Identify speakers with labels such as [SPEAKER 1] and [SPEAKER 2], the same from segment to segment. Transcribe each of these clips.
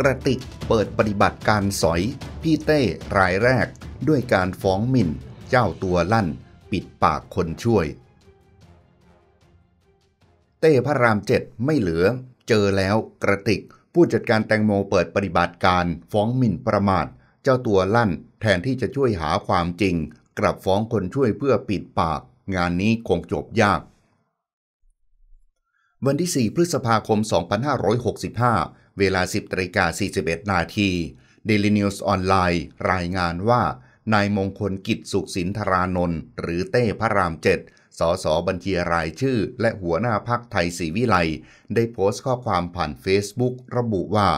[SPEAKER 1] กระติกเปิดปฏิบัติการสอยพี่เต้รายแรก ด้วยการฟ้องหมิ่น เจ้าตัวลั่นปิดปากคนช่วย เต้พระรามเจ็ดไม่เหลือ เจอแล้วกระติกผู้จัดการแตงโมเปิดปฏิบัติการฟ้องหมิ่นประมาทเจ้าตัวลั่นแทนที่จะช่วยหาความจริง กลับฟ้องคนช่วยเพื่อปิดปาก งานนี้คงจบยาก วันที่ 4 พฤษภาคม 2565เวลา 10นาิกา41 นาที Daily News ออนไลน์ รายงานว่า นายมงคลกิจสุขสินธารานนท์ หรือเต้พระรามเจ็ดสสบัญชีรายชื่อ และหัวหน้าพักไทยศรีวิไล ได้โพสต์ข้อความผ่านเฟซบุ๊กระบุว่า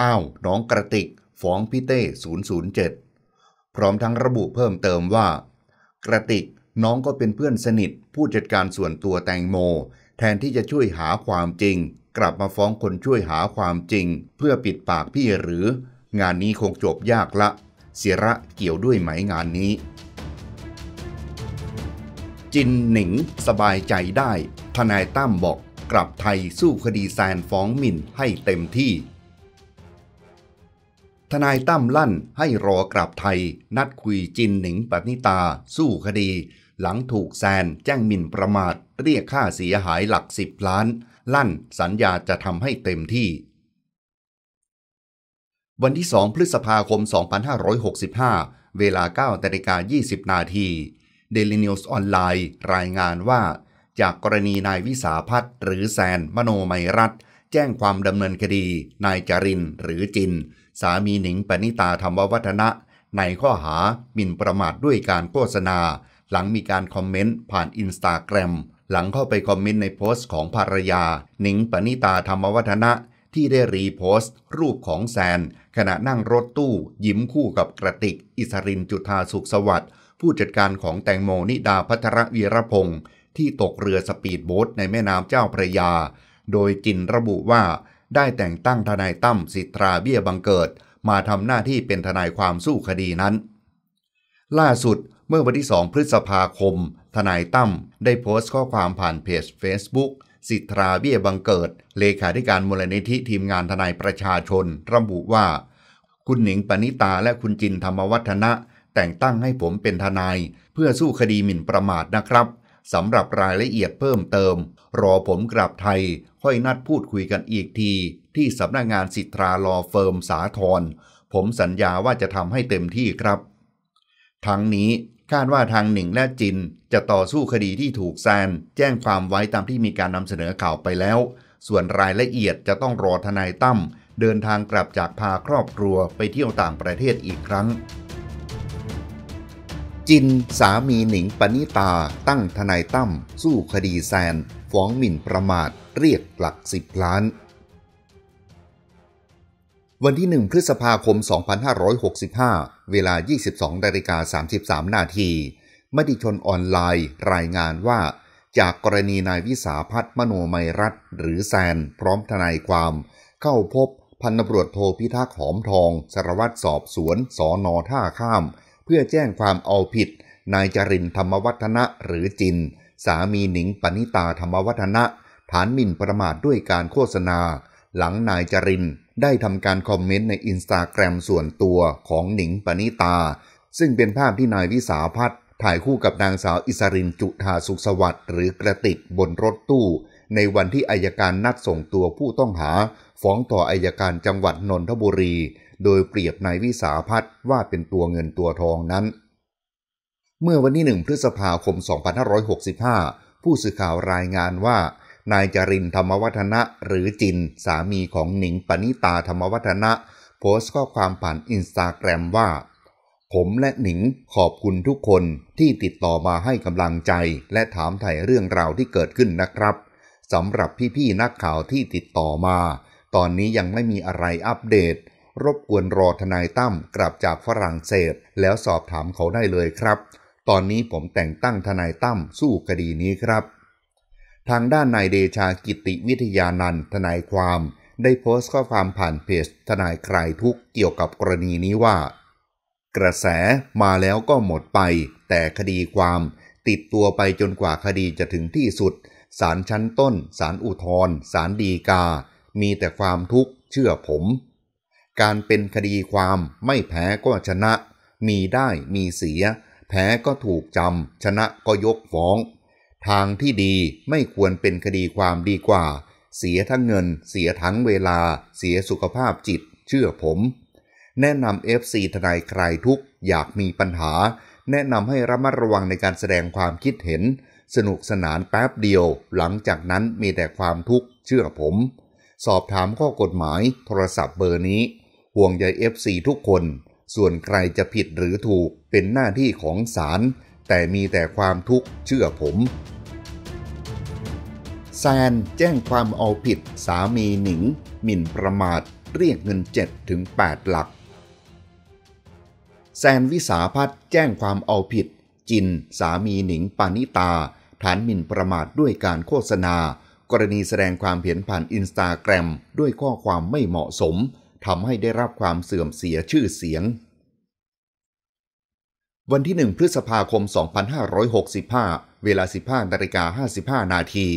[SPEAKER 1] อ้าว น้องกระติกฟ้องพี่เต้ 007 พร้อมทั้งระบุเพิ่มเติมว่า กระติก น้องก็เป็นเพื่อนสนิท ผู้จัดการส่วนตัวแตงโม แทนที่จะช่วยหาความจริงกลับมาฟ้องคนช่วยหาความจริง เพื่อปิดปากพี่หรือ งานนี้คงจบยากละ เสียระเกี่ยวด้วยไหมงานนี้ จินหนิงสบายใจได้ ทนายตั้มบอก กลับไทยสู้คดีแซนฟ้องหมิ่นให้เต็มที่ ทนายตั้มลั่นให้รอกลับไทย นัดคุยจินหนิงปณิตา สู้คดีหลังถูกแซนแจ้งมินประมาท เรียกค่าเสียหายหลักสิบล้าน ลั่นสัญญาจะทำให้เต็มที่ วันที่ 2 พฤษภาคม 2565 เวลา9นาฬิกา20 นาทีเดลินิวส์ออนไลน์รายงานว่า จากกรณีนายวิสาพัฒน์หรือแซน มโนมัยรัตแจ้งความดำเนินคดี นายจรินหรือจิน สามีหนิงปณิตาธรรมวัฒนะ ในข้อหาหมิ่นประมาทด้วยการโฆษณาหลังมีการคอมเมนต์ผ่านอินสตาแกรม หลังเข้าไปคอมเมนต์ในโพสต์ของภรรยา หนิงปณิตาธรรมวัฒนะ ที่ได้รีโพสต์ รูปของแซนขณะนั่งรถตู้ยิ้มคู่กับกระติกอิสรินจุธาสุขสวัสดิ์ผู้จัดการของแตงโมนิดาพัทรวีรพงศ์ที่ตกเรือสปีดโบ๊ทในแม่น้ำเจ้าพระยา โดยจินระบุว่าได้แต่งตั้งทนายตั้มสิตราเบี้ยบังเกิด มาทำหน้าที่เป็นทนายความสู้คดีนั้น ล่าสุดเมื่อวันที่ 2 พฤษภาคม ทนายตั้มได้โพสต์ข้อความผ่านเพจ Facebook สิทธาเบี้ยบังเกิด เลขาธิการมูลนิธิทีมงานทนายประชาชน ระบุว่า คุณหนิงปณิตาและคุณจินธรรมวัฒนะ แต่งตั้งให้ผมเป็นทนาย เพื่อสู้คดีหมิ่นประมาทนะครับ สำหรับรายละเอียดเพิ่มเติม รอผมกลับไทย ค่อยนัดพูดคุยกันอีกที ที่สำนักงงานสิทธาลอเฟิร์มสาทรผมสัญญาว่าจะทำให้เต็มที่ครับ ทั้งนี้คาดว่าทางหนิงและจิน จะต่อสู้คดีที่ถูกแซน แจ้งความไว้ตามที่มีการนำเสนอข่าวไปแล้ว ส่วนรายละเอียดจะต้องรอทนายตั้มเดินทางกลับจากพาครอบครัวไปเที่ยวต่างประเทศอีกครั้ง จินสามีหนิงปณิตา ตั้งทนายตั้มสู้คดีแซน ฟ้องหมิ่นประมาทเรียกหลักสิบล้านวันที่ 1 พฤษภาคม 2565 เวลา 22นาฬิกา33นาทีมติชนออนไลน์ รายงานว่า จากกรณีนายวิสาพัฒน์มโนมัยรัตหรือแซนพร้อมทนายความ เข้าพบ พันตำรวจโทพิทักษ์หอมทองสารวัตรสอบสวนสอนอท่าข้าม เพื่อแจ้งความเอาผิด นายจรินธรรมวัฒนะหรือจิน สามีหนิงปณิตาธรรมวัฒนะฐานหมิ่นประมาทด้วยการโฆษณา หลังนายจรินได้ทำการคอมเมนต์ในอินสตาแกรมส่วนตัวของหนิงปณิตา ซึ่งเป็นภาพที่นายวิสาพัฒน์ถ่ายคู่กับนางสาวอิสรินจุธาสุขสวัสดิ์หรือกระติกบนรถตู้ ในวันที่อายการนัดส่งตัวผู้ต้องหาฟ้องต่ออายการจังหวัดนนทบุรี โดยเปรียบนายวิสาพัฒน์ว่าเป็นตัวเงินตัวทองนั้น เมื่อวันที่หนึ่งพฤษภาคม 2565 ผู้สื่อข่าวรายงานว่านายจรินธรรมวัฒนะหรือจินสามีของหนิงปณิตาธรรมวัฒนะ โพสต์ข้อความผ่านอินสตาแกรมว่า ผมและหนิงขอบคุณทุกคนที่ติดต่อมาให้กำลังใจและถามไถ่เรื่องราวที่เกิดขึ้นนะครับ สำหรับพี่ๆ นักข่าวที่ติดต่อมา ตอนนี้ยังไม่มีอะไรอัปเดต รบกวนรอทนายตั้มกลับจากฝรั่งเศส แล้วสอบถามเขาได้เลยครับ ตอนนี้ผมแต่งตั้งทนายตั้มสู้คดีนี้ครับทางด้านนายเดชากิติวิทยานันทนายความ ได้โพสต์ข้อความผ่านเพจทนายใครทุกเกี่ยวกับกรณีนี้ว่า กระแสมาแล้วก็หมดไป แต่คดีความติดตัวไปจนกว่าคดีจะถึงที่สุดศาลชั้นต้นศาลอุทธรศาลฎีกา มีแต่ความทุกข์เชื่อผม การเป็นคดีความไม่แพ้ก็ชนะ มีได้มีเสีย แพ้ก็ถูกจำชนะก็ยกฟ้องทางที่ดีไม่ควรเป็นคดีความดีกว่า เสียทั้งเงิน เสียทั้งเวลา เสียสุขภาพจิตเชื่อผม แนะนำเอฟซีทนายใครทุกอยากมีปัญหา แนะนำให้ระมัดระวังในการแสดงความคิดเห็น สนุกสนานแป๊บเดียว หลังจากนั้นมีแต่ความทุกข์เชื่อผม สอบถามข้อกฎหมาย โทรศัพท์เบอร์นี้ ห่วงใยเอฟซีทุกคน ส่วนใครจะผิดหรือถูกเป็นหน้าที่ของศาลแต่มีแต่ความทุกข์เชื่อผม แซนแจ้งความเอาผิดสามีหนิงหมิ่นประมาท เรียกเงิน7ถึง8หลัก แซนวิสาพัฒแจ้งความเอาผิด จินสามีหนิงปานิตาฐานหมิ่นประมาทด้วยการโฆษณา กรณีแสดงความเห็นผ่านอินสตาแกรมด้วยข้อความไม่เหมาะสมทำให้ได้รับความเสื่อมเสียชื่อเสียงวันที่ 1 พฤษภาคม 2565 เวลา15นาฬิกา55นาที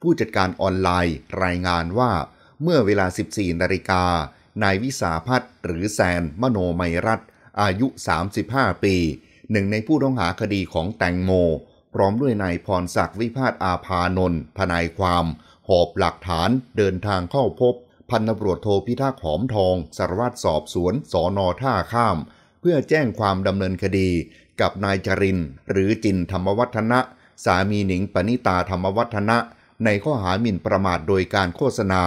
[SPEAKER 1] ผู้จัดการออนไลน์รายงานว่า เมื่อเวลา 14นาฬิกานายวิสาพัฒน์หรือแซนมโนมัยรัตอายุ 35 ปี หนึ่งในผู้ต้องหาคดีของแตงโม พร้อมด้วยนายพรศักดิ์วิพาทอาภานนท์ทนายความหอบหลักฐาน เดินทางเข้าพบ พันตำรวจโทพิทักษ์หอมทองสารวัตรสอบสวนสอนอท่าข้ามเพื่อแจ้งความดำเนินคดีกับนายจรินหรือจินธรรมวัฒนะ สามีหนิงปณิตาธรรมวัฒนะ ในข้อหาหมิ่นประมาทโดยการโฆษณา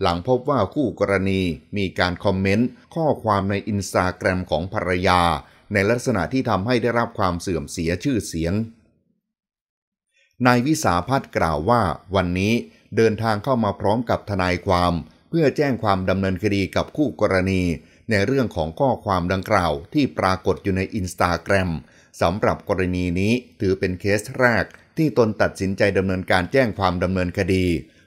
[SPEAKER 1] หลังพบว่าคู่กรณีมีการคอมเมนต์ข้อความในอินสตาแกรมของภรรยา ในลักษณะที่ทำให้ได้รับความเสื่อมเสียชื่อเสียง นายวิสาพัฒน์กล่าวว่า วันนี้เดินทางเข้ามาพร้อมกับทนายความ เพื่อแจ้งความดำเนินคดีกับคู่กรณีในเรื่องของข้อความดังกล่าว ที่ปรากฏอยู่ในอินสตาแกรมสำหรับกรณีนี้ถือเป็นเคสแรก ที่ตนตัดสินใจดำเนินการแจ้งความดำเนินคดี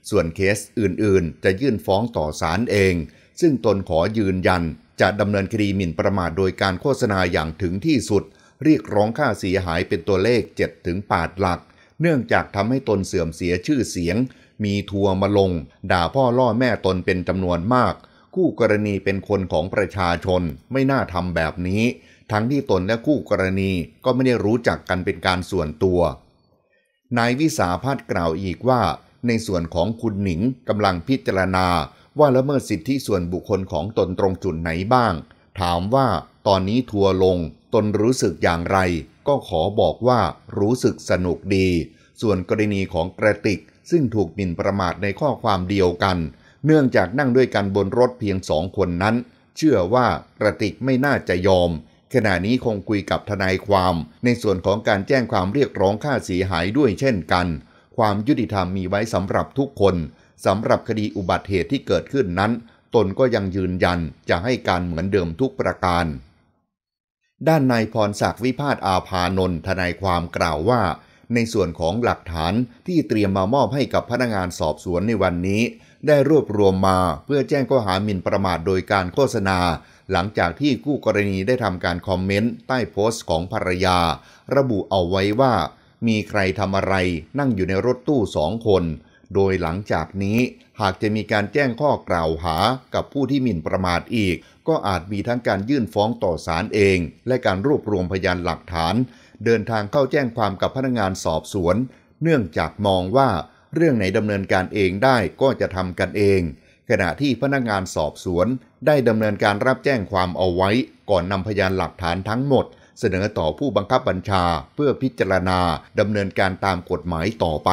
[SPEAKER 1] ส่วนเคสอื่นๆ จะยื่นฟ้องต่อศาลเอง ซึ่งตนขอยืนยันจะดำเนินคดีหมิ่นประมาทโดยการโฆษณาอย่างถึงที่สุด เรียกร้องค่าเสียหายเป็นตัวเลข 7-8 หลัก เนื่องจากทำให้ตนเสื่อมเสียชื่อเสียง มีทัวมาลง ด่าพ่อล่อแม่ตนเป็นจำนวนมากคู่กรณีเป็นคนของประชาชนไม่น่าทำแบบนี้ ทั้งที่ตนและคู่กรณีก็ไม่ได้รู้จักกันเป็นการส่วนตัว นายวิสาพัฒกล่าวอีกว่า ในส่วนของคุณหนิงกำลังพิจารณา ว่าละเมิดสิทธิส่วนบุคคลของตนตรงจุดไหนบ้าง ถามว่าตอนนี้ทัวลง ตนรู้สึกอย่างไร ก็ขอบอกว่ารู้สึกสนุกดี ส่วนกรณีของกระติกซึ่งถูกหมิ่นประมาทในข้อความเดียวกันเนื่องจากนั่งด้วยกันบนรถเพียงสองคนนั้น เชื่อว่ากระติกไม่น่าจะยอม ขณะนี้คงคุยกับทนายความ ในส่วนของการแจ้งความเรียกร้องค่าเสียหายด้วยเช่นกัน ความยุติธรรมมีไว้สำหรับทุกคนสำหรับคดีอุบัติเหตุที่เกิดขึ้นนั้น ตนก็ยังยืนยันจะให้การเหมือนเดิมทุกประการ ด้านนายพรศักดิ์วิพาทอาภานน ทนายความกล่าวว่า ในส่วนของหลักฐานที่เตรียมมามอบให้กับพนักงานสอบสวนในวันนี้ได้รวบรวมมาเพื่อแจ้งข้อหาหมิ่นประมาทโดยการโฆษณา หลังจากที่คู่กรณีได้ทำการคอมเมนต์ใต้โพสต์ของภรรยา ระบุเอาไว้ว่า มีใครทำอะไรนั่งอยู่ในรถตู้สองคน โดยหลังจากนี้หากจะมีการแจ้งข้อกล่าวหากับผู้ที่หมิ่นประมาทอีก ก็อาจมีทั้งการยื่นฟ้องต่อศาลเอง และการรวบรวมพยานหลักฐาน เดินทางเข้าแจ้งความกับพนักงานสอบสวน เนื่องจากมองว่าเรื่องไหนดำเนินการเองได้ก็จะทำกันเอง ขณะที่พนักงานสอบสวน ได้ดำเนินการรับแจ้งความเอาไว้ก่อนนำพยานหลักฐานทั้งหมด เสนอต่อผู้บังคับบัญชาเพื่อพิจารณาดำเนินการตามกฎหมายต่อไป